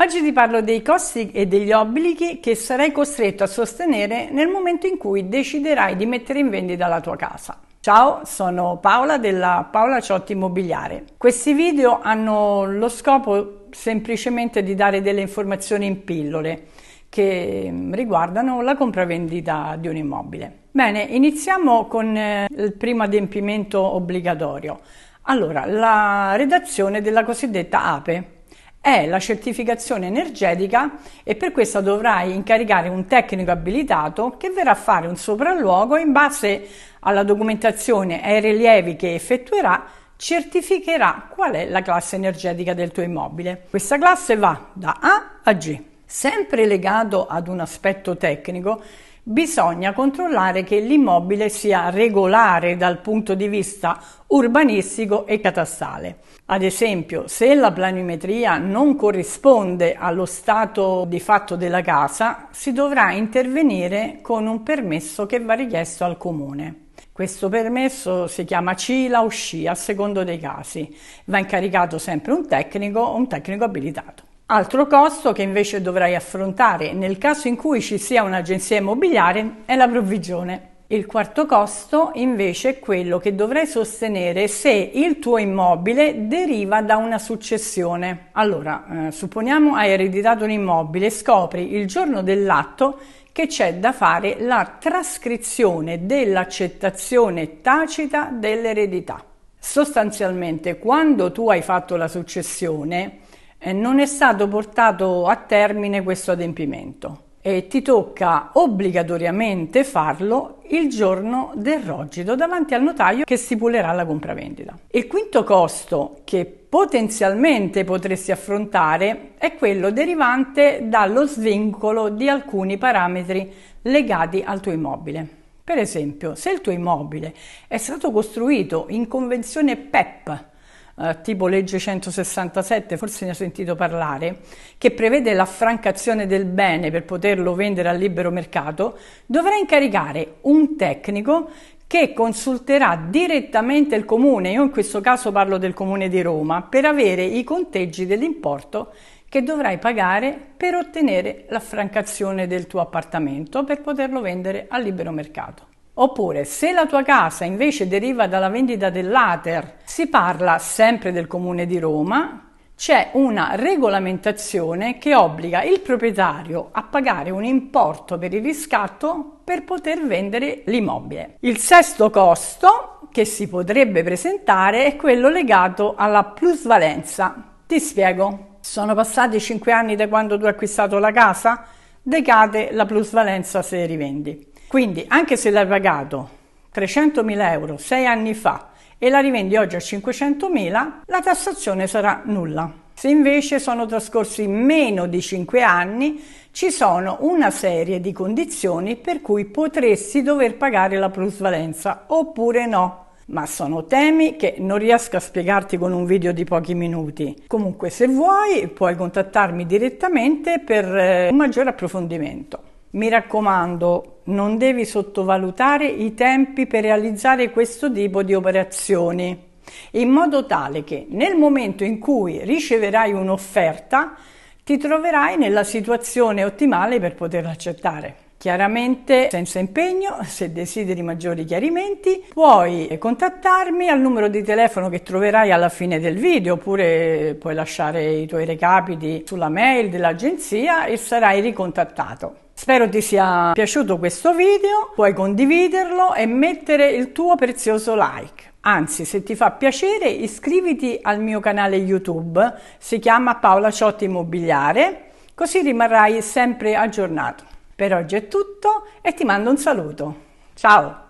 Oggi ti parlo dei costi e degli obblighi che sarai costretto a sostenere nel momento in cui deciderai di mettere in vendita la tua casa. Ciao, sono Paola della Paola Ciotti Immobiliare. Questi video hanno lo scopo semplicemente di dare delle informazioni in pillole che mm, riguardano la compravendita di un immobile. Bene, iniziamo con eh, il primo adempimento obbligatorio. Allora, la redazione della cosiddetta APE, è la certificazione energetica e per questa dovrai incaricare un tecnico abilitato che verrà a fare un sopralluogo in base alla documentazione e ai rilievi che effettuerà certificherà qual è la classe energetica del tuo immobile. Questa classe va da A a G. Sempre legato ad un aspetto tecnico, bisogna controllare che l'immobile sia regolare dal punto di vista urbanistico e catastale. Ad esempio, se la planimetria non corrisponde allo stato di fatto della casa, si dovrà intervenire con un permesso che va richiesto al comune. Questo permesso si chiama CILA o SCI a secondo dei casi. Va incaricato sempre un tecnico o un tecnico abilitato. Altro costo che invece dovrai affrontare nel caso in cui ci sia un'agenzia immobiliare è la provvigione. Il quarto costo invece è quello che dovrai sostenere se il tuo immobile deriva da una successione. Allora, eh, supponiamo hai ereditato un immobile e scopri il giorno dell'atto che c'è da fare la trascrizione dell'accettazione tacita dell'eredità. Sostanzialmente, quando tu hai fatto la successione, non è stato portato a termine questo adempimento e ti tocca obbligatoriamente farlo il giorno del rogito davanti al notaio che stipulerà la compravendita. Il quinto costo che potenzialmente potresti affrontare è quello derivante dallo svincolo di alcuni parametri legati al tuo immobile. Per esempio, se il tuo immobile è stato costruito in convenzione PEP, tipo legge 167, forse ne ho sentito parlare, che prevede l'affrancazione del bene per poterlo vendere al libero mercato, dovrà incaricare un tecnico che consulterà direttamente il comune, io in questo caso parlo del comune di Roma, per avere i conteggi dell'importo che dovrai pagare per ottenere l'affrancazione del tuo appartamento per poterlo vendere al libero mercato. Oppure, se la tua casa invece deriva dalla vendita dell'ater, si parla sempre del comune di Roma, c'è una regolamentazione che obbliga il proprietario a pagare un importo per il riscatto per poter vendere l'immobile. Il sesto costo che si potrebbe presentare è quello legato alla plusvalenza. Ti spiego. Sono passati 5 anni da quando tu hai acquistato la casa? Decade la plusvalenza se rivendi. Quindi anche se l'hai pagato 300.000 euro sei anni fa e la rivendi oggi a 500.000, la tassazione sarà nulla. Se invece sono trascorsi meno di 5 anni, ci sono una serie di condizioni per cui potresti dover pagare la plusvalenza oppure no. Ma sono temi che non riesco a spiegarti con un video di pochi minuti. Comunque se vuoi puoi contattarmi direttamente per eh, un maggiore approfondimento. Mi raccomando, non devi sottovalutare i tempi per realizzare questo tipo di operazioni, in modo tale che nel momento in cui riceverai un'offerta ti troverai nella situazione ottimale per poterla accettare. Chiaramente senza impegno, se desideri maggiori chiarimenti, puoi contattarmi al numero di telefono che troverai alla fine del video oppure puoi lasciare i tuoi recapiti sulla mail dell'agenzia e sarai ricontattato. Spero ti sia piaciuto questo video, puoi condividerlo e mettere il tuo prezioso like. Anzi, se ti fa piacere, iscriviti al mio canale YouTube, si chiama Paola Ciotti Immobiliare, così rimarrai sempre aggiornato. Per oggi è tutto e ti mando un saluto. Ciao!